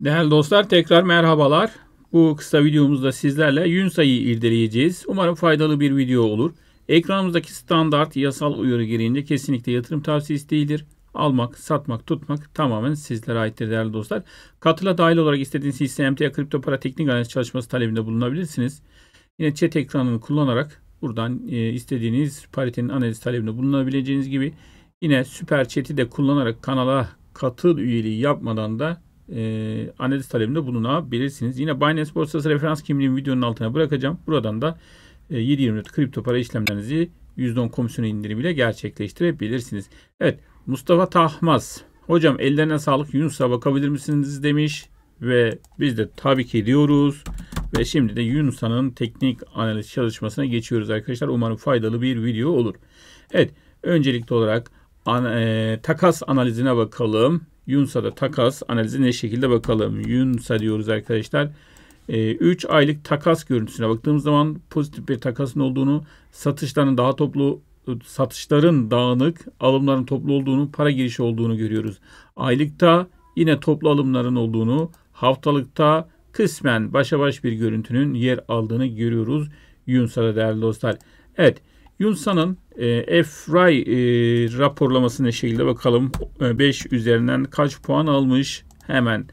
Değerli dostlar tekrar merhabalar. Bu kısa videomuzda sizlerle yün Yunsa'yı irdeleyeceğiz. Umarım faydalı bir video olur. Ekranımızdaki standart yasal uyarı gereğince kesinlikle yatırım tavsiyesi değildir. Almak, satmak, tutmak tamamen sizlere aittir değerli dostlar. Katıla dahil olarak istediğiniz hisse emtia kripto para teknik analiz çalışması talebinde bulunabilirsiniz. Yine chat ekranını kullanarak buradan e, istediğiniz paritenin analiz talebinde bulunabileceğiniz gibi yine süper chat'i de kullanarak kanala katıl üyeliği yapmadan da e, analiz talebinde bulunabilirsiniz. Yine Binance borsası referans kimliğimi videonun altına bırakacağım. Buradan da e, 724 kripto para işlemlerinizi %10 komisyon indirimiyle gerçekleştirebilirsiniz. Evet Mustafa Tahmaz hocam ellerine sağlık Yunus'a bakabilir misiniz demiş ve biz de tabii ki diyoruz. Ve şimdi de Yunus'un teknik analiz çalışmasına geçiyoruz arkadaşlar. Umarım faydalı bir video olur. Evet öncelikli olarak an, e, takas analizine bakalım. Yunsa da takas analizi ne şekilde bakalım. Yunsa diyoruz arkadaşlar. 3 e, ee, aylık takas görüntüsüne baktığımız zaman pozitif bir takasın olduğunu, satışların daha toplu satışların dağınık, alımların toplu olduğunu, para girişi olduğunu görüyoruz. Aylıkta yine toplu alımların olduğunu, haftalıkta kısmen başa baş bir görüntünün yer aldığını görüyoruz Yunsa'da değerli dostlar. Evet, Yunsa'nın e, FRAI e, raporlamasına şekilde bakalım e, üzerinden kaç puan almış hemen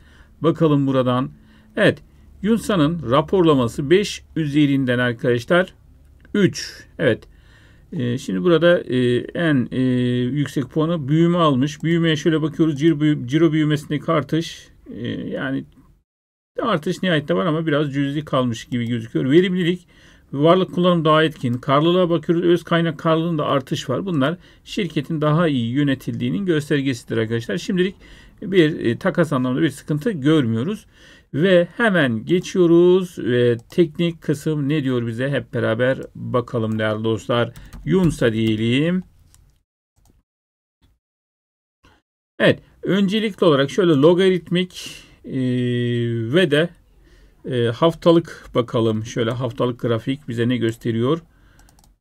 bakalım buradan. Evet Yunsa'nın raporlaması 5 üzerinden arkadaşlar 3 evet e, şimdi burada e, en e, yüksek puanı büyüme almış büyümeye şöyle bakıyoruz ciro, ciro büyümesindeki artış yani artış nihayette var ama biraz cüzdi kalmış gibi gözüküyor verimlilik Varlık kullanım daha etkin. Karlılığa bakıyoruz. Öz kaynak karlılığında artış var. Bunlar şirketin daha iyi yönetildiğinin göstergesidir arkadaşlar. Şimdilik bir e, takas anlamında bir sıkıntı görmüyoruz. Ve hemen geçiyoruz. ve teknik kısım ne diyor bize? Hep beraber bakalım değerli dostlar. Yunsa diyelim. Evet. Öncelikli olarak şöyle logaritmik e, ve de e, haftalık bakalım. Şöyle haftalık grafik bize ne gösteriyor?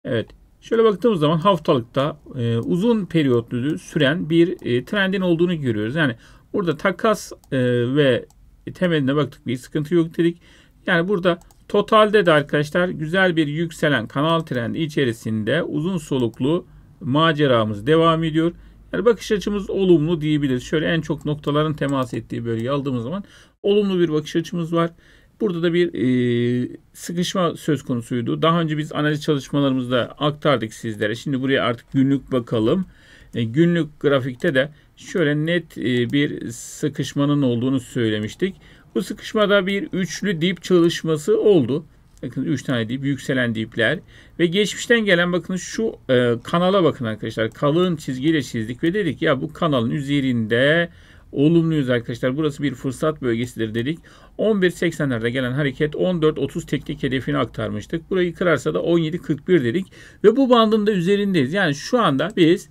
Evet. Şöyle baktığımız zaman haftalıkta e, uzun periyotlu süren bir e, trendin olduğunu görüyoruz. Yani burada takas e, ve temeline baktık bir sıkıntı yok dedik. Yani burada totalde de arkadaşlar güzel bir yükselen kanal trendi içerisinde uzun soluklu maceramız devam ediyor. Yani bakış açımız olumlu diyebiliriz. Şöyle en çok noktaların temas ettiği bölgeyi aldığımız zaman olumlu bir bakış açımız var. Burada da bir e, sıkışma söz konusuydu. Daha önce biz analiz çalışmalarımızda aktardık sizlere. Şimdi buraya artık günlük bakalım. E, günlük grafikte de şöyle net e, bir sıkışmanın olduğunu söylemiştik. Bu sıkışmada bir üçlü dip çalışması oldu. Bakın 3 tane dip, yükselen dipler ve geçmişten gelen bakın şu e, kanala bakın arkadaşlar. Kalın çizgiyle çizdik ve dedik ya bu kanalın üzerinde olumluyuz arkadaşlar. Burası bir fırsat bölgesidir dedik. 11.80'lerde gelen hareket 14.30 teknik hedefini aktarmıştık. Burayı kırarsa da 17.41 dedik. Ve bu bandında üzerindeyiz. Yani şu anda biz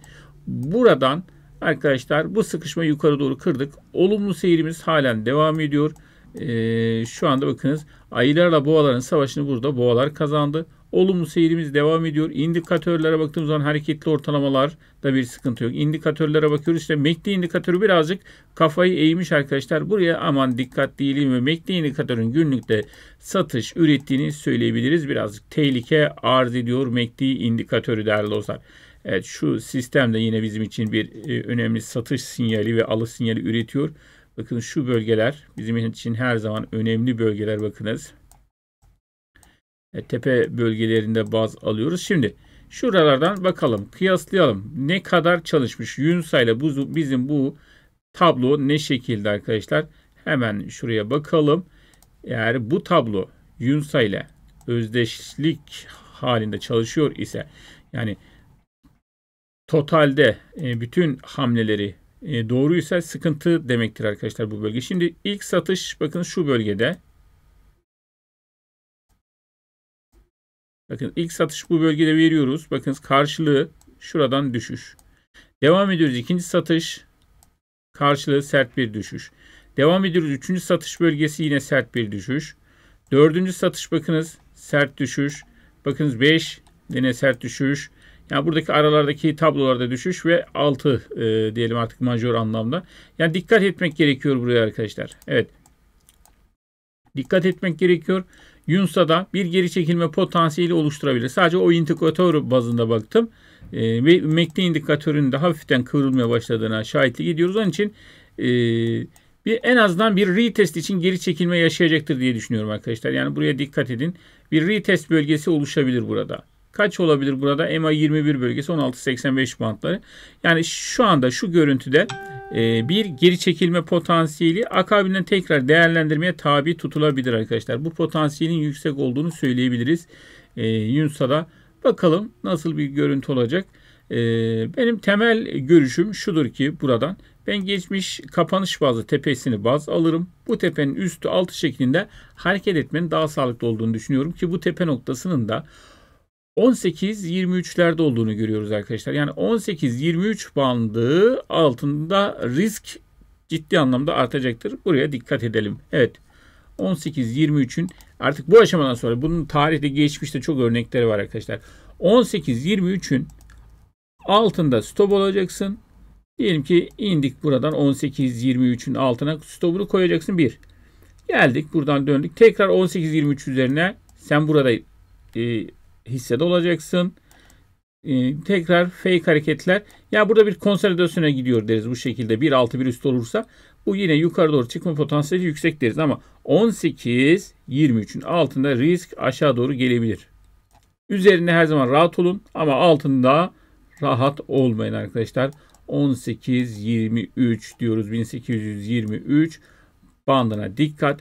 buradan arkadaşlar bu sıkışma yukarı doğru kırdık. Olumlu seyrimiz halen devam ediyor. Ee, şu anda bakınız ayılarla boğaların savaşını burada boğalar kazandı. Olumlu seyrimiz devam ediyor. İndikatörlere baktığımız zaman hareketli ortalamalar da bir sıkıntı yok. İndikatörlere bakıyoruz. İşte MACD indikatörü birazcık kafayı eğmiş arkadaşlar. Buraya aman dikkat değilim ve MACD indikatörün günlükte satış ürettiğini söyleyebiliriz. Birazcık tehlike arz ediyor MACD indikatörü değerli dostlar. Evet şu sistem de yine bizim için bir e, önemli satış sinyali ve alış sinyali üretiyor. Bakın şu bölgeler bizim için her zaman önemli bölgeler bakınız. E, tepe bölgelerinde baz alıyoruz. Şimdi şuralardan bakalım kıyaslayalım. Ne kadar çalışmış Yunsa ile bizim bu tablo ne şekilde arkadaşlar? Hemen şuraya bakalım. Eğer bu tablo Yunsa ile özdeşlik halinde çalışıyor ise yani totalde e, bütün hamleleri e, doğruysa sıkıntı demektir arkadaşlar bu bölge. Şimdi ilk satış bakın şu bölgede Bakın ilk satış bu bölgede veriyoruz. Bakınız karşılığı şuradan düşüş. Devam ediyoruz. ikinci satış karşılığı sert bir düşüş. Devam ediyoruz. Üçüncü satış bölgesi yine sert bir düşüş. Dördüncü satış bakınız sert düşüş. Bakınız 5 yine sert düşüş. Yani buradaki aralardaki tablolarda düşüş ve 6 e, diyelim artık major anlamda. Yani dikkat etmek gerekiyor buraya arkadaşlar. Evet. Dikkat etmek gerekiyor. Yunsa'da bir geri çekilme potansiyeli oluşturabilir. Sadece o indikatör bazında baktım. Ee, ve MACD indikatörünün de hafiften kıvrılmaya başladığına şahitlik ediyoruz. Onun için e, bir en azından bir retest için geri çekilme yaşayacaktır diye düşünüyorum arkadaşlar. Yani buraya dikkat edin. Bir retest bölgesi oluşabilir burada. Kaç olabilir burada? MA 21 bölgesi 16.85 bantları. Yani şu anda şu görüntüde ee, bir geri çekilme potansiyeli akabinde tekrar değerlendirmeye tabi tutulabilir arkadaşlar. Bu potansiyelin yüksek olduğunu söyleyebiliriz. E, ee, Yunsa'da bakalım nasıl bir görüntü olacak. E, benim temel görüşüm şudur ki buradan ben geçmiş kapanış bazı tepesini baz alırım. Bu tepenin üstü altı şeklinde hareket etmenin daha sağlıklı olduğunu düşünüyorum ki bu tepe noktasının da 18-23'lerde olduğunu görüyoruz arkadaşlar. Yani 18-23 bandı altında risk ciddi anlamda artacaktır. Buraya dikkat edelim. Evet. 18-23'ün artık bu aşamadan sonra bunun tarihte geçmişte çok örnekleri var arkadaşlar. 18-23'ün altında stop olacaksın. Diyelim ki indik buradan 18-23'ün altına stopunu koyacaksın bir Geldik buradan döndük. Tekrar 18-23 üzerine sen burada e, hissede olacaksın. Ee, tekrar fake hareketler. Ya burada bir konsolidasyona gidiyor deriz bu şekilde. 1.6 bir üst olursa bu yine yukarı doğru çıkma potansiyeli yüksek deriz ama 18-23'ün altında risk aşağı doğru gelebilir. Üzerinde her zaman rahat olun ama altında rahat olmayın arkadaşlar. 18-23 diyoruz 1823 bandına dikkat.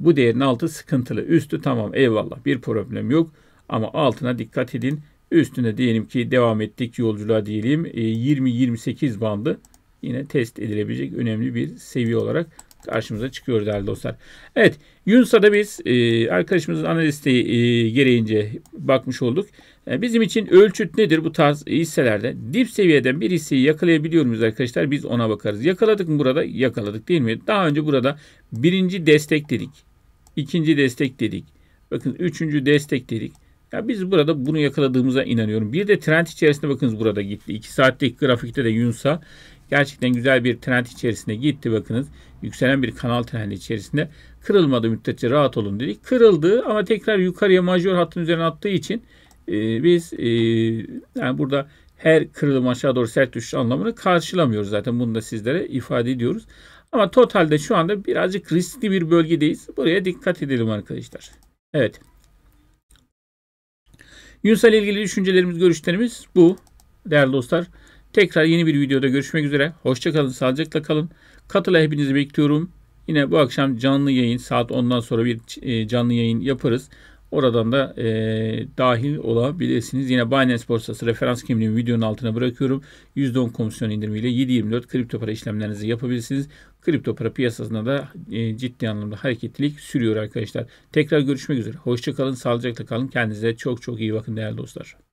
Bu değerin altı sıkıntılı. Üstü tamam eyvallah bir problem yok. Ama altına dikkat edin. Üstüne diyelim ki devam ettik yolculuğa diyelim. 20-28 e, bandı yine test edilebilecek önemli bir seviye olarak karşımıza çıkıyor değerli dostlar. Evet Yunsa'da biz e, arkadaşımızın analisti e, gereğince bakmış olduk. E, bizim için ölçüt nedir bu tarz hisselerde? Dip seviyeden bir hisseyi yakalayabiliyor muyuz arkadaşlar? Biz ona bakarız. Yakaladık mı burada? Yakaladık değil mi? Daha önce burada birinci destek dedik. ikinci destek dedik. Bakın üçüncü destek dedik. Ya biz burada bunu yakaladığımıza inanıyorum. Bir de trend içerisinde bakınız burada gitti. 2 saatlik grafikte de Yunsa gerçekten güzel bir trend içerisinde gitti bakınız. Yükselen bir kanal trendi içerisinde kırılmadı müddetçe rahat olun dedik. Kırıldı ama tekrar yukarıya majör hattın üzerine attığı için e, biz e, yani burada her kırılım aşağı doğru sert düşüş anlamını karşılamıyoruz zaten. Bunu da sizlere ifade ediyoruz. Ama totalde şu anda birazcık riskli bir bölgedeyiz. Buraya dikkat edelim arkadaşlar. Evet. Yunus'la ilgili düşüncelerimiz, görüşlerimiz bu değerli dostlar. Tekrar yeni bir videoda görüşmek üzere. Hoşçakalın, sağlıcakla kalın. Katıla hepinizi bekliyorum. Yine bu akşam canlı yayın saat 10'dan sonra bir e, canlı yayın yaparız. Oradan da e, dahil olabilirsiniz. Yine Binance borsası referans kimliğimi videonun altına bırakıyorum. %10 komisyon indirimiyle 7.24 kripto para işlemlerinizi yapabilirsiniz. Kripto para piyasasında da e, ciddi anlamda hareketlilik sürüyor arkadaşlar. Tekrar görüşmek üzere. Hoşçakalın, sağlıcakla kalın. Kendinize çok çok iyi bakın değerli dostlar.